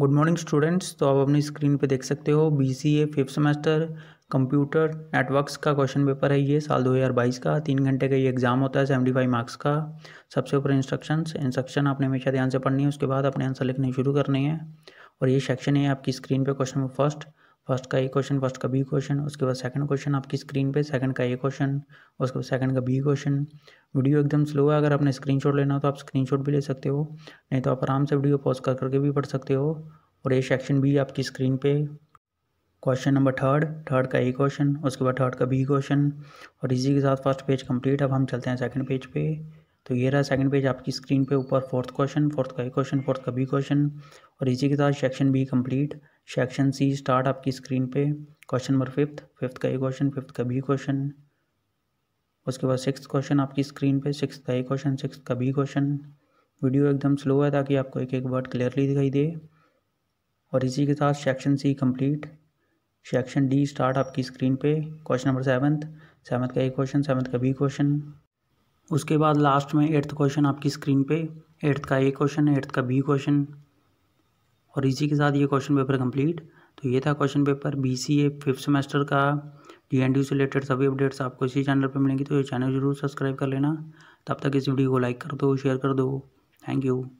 good morning students तो आप अपनी स्क्रीन पे देख सकते हो B C A fifth semester computer networks का क्वेश्चन पेपर है ये साल 2022 का तीन घंटे का ये एग्ज़ाम होता है 75 मार्क्स का सबसे ऊपर इंस्ट्रक्शंस इंस्ट्रक्शन आपने हमेशा ध्यान से पढ़नी है उसके बाद अपने आंसर लिखने शुरू करने हैं और ये सेक्शन है आपकी स्क्रीन पर क्वेश्चन फर्स्ट फर्स्ट का ए क्वेश्चन फर्स्ट का बी क्वेश्चन उसके बाद सेकंड क्वेश्चन आपकी स्क्रीन पे सेकंड का ए क्वेश्चन उसके बाद सेकंड का बी क्वेश्चन वीडियो एकदम स्लो है अगर आपने स्क्रीनशॉट लेना हो तो आप स्क्रीनशॉट भी ले सकते हो नहीं तो आप आराम से वीडियो पॉज कर करके भी पढ़ सकते हो और ए सेक्शन भी आपकी स्क्रीन पे क्वेश्चन नंबर थर्ड थर्ड का ए क्वेश्चन उसके बाद थर्ड का बी क्वेश्चन और इसी के साथ फर्स्ट पेज कंप्लीट अब हम चलते हैं सेकंड पेज पे तो ये रहा सेकंड पेज आपकी स्क्रीन पे ऊपर फोर्थ क्वेश्चन फोर्थ का ए क्वेश्चन फोर्थ का बी क्वेश्चन और इसी के साथ section B complete section C start आपकी स्क्रीन पे क्वेश्चन नंबर फिफ्थ फिफ्थ का ए क्वेश्चन फिफ्थ का बी क्वेश्चन उसके बाद सिक्स क्वेश्चन आपकी स्क्रीन पे सिक्स का ए क्वेश्चन सिक्स का बी क्वेश्चन वीडियो एकदम स्लो है ताकि आपको एक एक वर्ड क्लियरली दिखाई दे और इसी के साथ section C complete section D start आपकी स्क्रीन पे क्वेश्चन नंबर सेवन्थ सेवन्थ का ए क्वेश्चन सेवन्थ का बी क्वेश्चन उसके बाद लास्ट में एट्थ क्वेश्चन आपकी स्क्रीन पे एट्थ का ए क्वेश्चन एट्थ का बी क्वेश्चन और इसी के साथ ये क्वेश्चन पेपर कंप्लीट तो ये था question paper B C A fifth semester का डी एन डी से रिलेटेड सभी अपडेट्स आपको इसी चैनल पर मिलेंगी तो ये चैनल जरूर सब्सक्राइब कर लेना तब तक इस वीडियो को लाइक कर दो शेयर कर दो थैंक यू